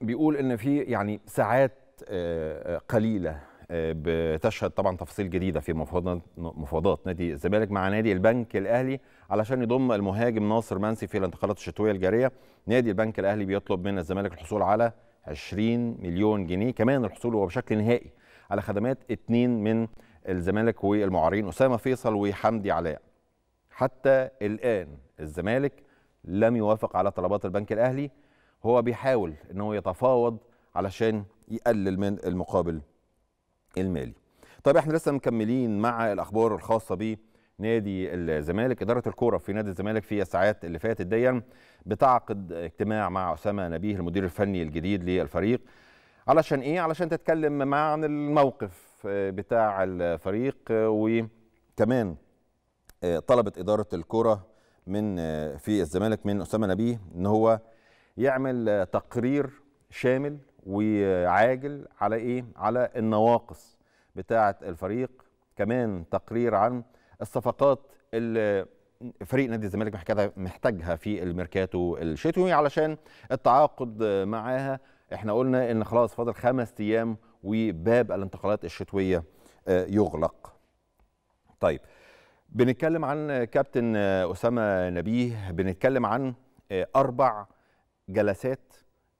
بيقول ان في يعني ساعات آه، آه، قليله آه، بتشهد طبعا تفاصيل جديده في مفاوضات مفاوضات نادي الزمالك مع نادي البنك الاهلي علشان يضم المهاجم ناصر منسي في الانتقالات الشتويه الجاريه نادي البنك الاهلي بيطلب من الزمالك الحصول على 20 مليون جنيه كمان الحصول هو بشكل نهائي على خدمات اثنين من الزمالك والمعارين اسامه فيصل وحمدي علاء حتى الان الزمالك لم يوافق على طلبات البنك الاهلي هو بيحاول ان هو يتفاوض علشان يقلل من المقابل المالي طيب احنا لسه مكملين مع الاخبار الخاصه بنادي الزمالك اداره الكوره في نادي الزمالك في الساعات اللي فاتت دي بتعقد اجتماع مع اسامه نبيه المدير الفني الجديد للفريق علشان ايه علشان تتكلم معاه عن الموقف آه، بتاع الفريق آه، وكمان آه، طلبت اداره الكوره من في الزمالك من اسامه نبيه ان هو يعمل آه، تقرير شامل وعاجل على ايه على النواقص بتاعه الفريق كمان تقرير عن الصفقات اللي فريق نادي الزمالك محتاجها في الميركاتو الشتوي علشان التعاقد معاها احنا قلنا ان خلاص فاضل خمس ايام وباب الانتقالات الشتويه آه، يغلق طيب بنتكلم عن كابتن آه، اسامه نبيه بنتكلم عن اربع جلسات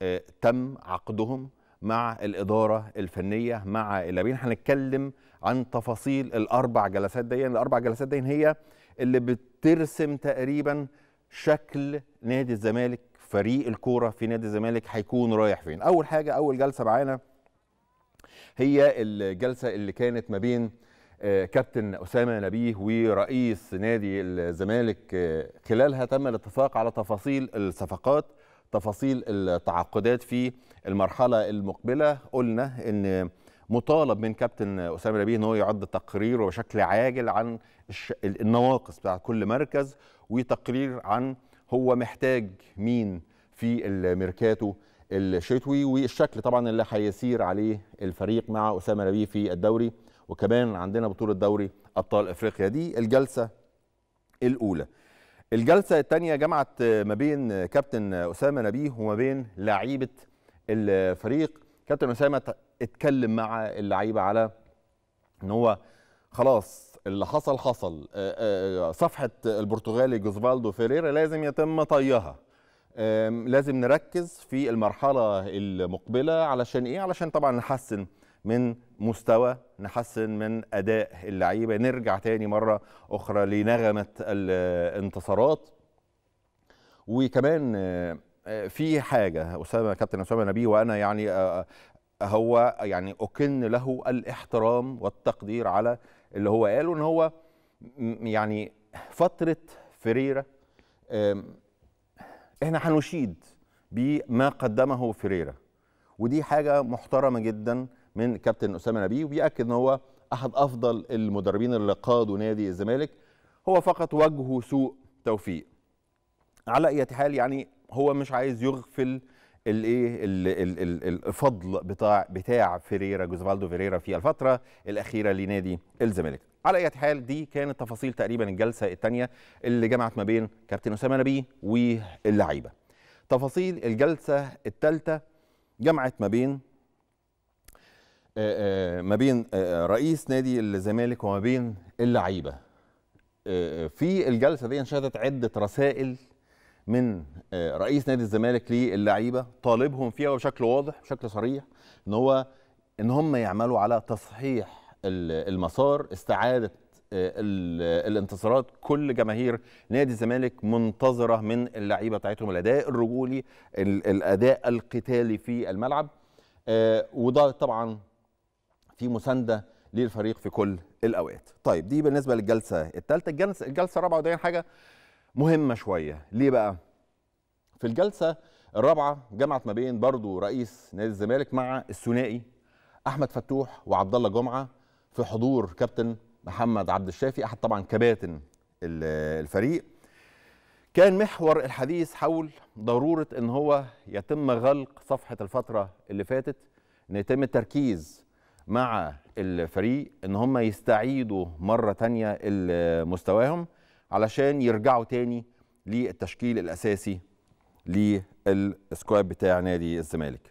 آه، تم عقدهم مع الإدارة الفنية مع اللاعبين هنتكلم عن تفاصيل الأربع جلسات دي الأربع جلسات دي هي اللي بترسم تقريبا شكل نادي الزمالك فريق الكورة في نادي الزمالك هيكون رايح فين أول حاجة أول جلسة معانا هي الجلسة اللي كانت ما بين آه، كابتن أسامة نبيه ورئيس نادي الزمالك آه، خلالها تم الاتفاق على تفاصيل الصفقات تفاصيل التعاقدات في المرحله المقبله قلنا ان مطالب من كابتن اسامه ربيع ان هو يعد تقريره بشكل عاجل عن النواقص بتاع كل مركز وتقرير عن هو محتاج مين في الميركاتو الشتوي والشكل طبعا اللي هيسير عليه الفريق مع اسامه ربيع في الدوري وكمان عندنا بطوله دوري ابطال افريقيا دي الجلسه الاولى الجلسه الثانيه جمعت ما بين كابتن اسامه نبيه وما بين لعيبه الفريق كابتن اسامه اتكلم مع اللعيبه على ان هو خلاص اللي حصل حصل آه، آه، آه، صفحه البرتغالي جوزفالدو فيريرا لازم يتم طيها لازم نركز في المرحله المقبله علشان ايه علشان طبعا نحسن من مستوى نحسن من اداء اللعيبه نرجع تاني مره اخرى لنغمه الانتصارات وكمان آه، في حاجه اسامه كابتن اسامه نبيه وانا يعني آه، آه، هو يعني اكن له الاحترام والتقدير على اللي هو قاله ان هو يعني فتره فريرة احنا هنشيد بما قدمه فريرة ودي حاجه محترمه جدا من كابتن اسامه نبيه وبيأكد ان هو احد افضل المدربين اللي قادوا نادي الزمالك هو فقط وجهه سوء توفيق على اي حال يعني هو مش عايز يغفل الايه الفضل بتاع بتاع فيريرا جوزفالدو فيريرا في الفتره الاخيره لنادي الزمالك على اي حال دي كانت تفاصيل تقريبا الجلسه الثانيه اللي جمعت ما بين كابتن اسامه نبيه واللعيبه تفاصيل الجلسه الثالثه جمعت ما بين آه، آه، ما بين آه، رئيس نادي الزمالك وما بين اللعيبه في الجلسه دي انشهدت عده رسائل من رئيس نادي الزمالك للعيبه طالبهم فيها بشكل واضح بشكل صريح ان هو ان هم يعملوا على تصحيح المسار استعاده الانتصارات كل جماهير نادي الزمالك منتظره من اللعيبه بتاعتهم الاداء الرجولي الاداء القتالي في الملعب وده طبعا في مسانده للفريق في كل الاوقات طيب دي بالنسبه للجلسه الثالثه الجلسه الجلسه الرابعه ودي حاجه مهمه شويه ليه بقى في الجلسه الرابعه جمعت ما بين برضو رئيس نادي الزمالك مع الثنائي احمد فتوح وعبد الله جمعه في حضور كابتن محمد عبد الشافي احد طبعا كباتن الفريق كان محور الحديث حول ضروره ان هو يتم غلق صفحه الفتره اللي فاتت ان يتم التركيز مع الفريق ان هم يستعيدوا مره تانية مستواهم علشان يرجعوا تاني للتشكيل الاساسي للسكواد بتاع نادي الزمالك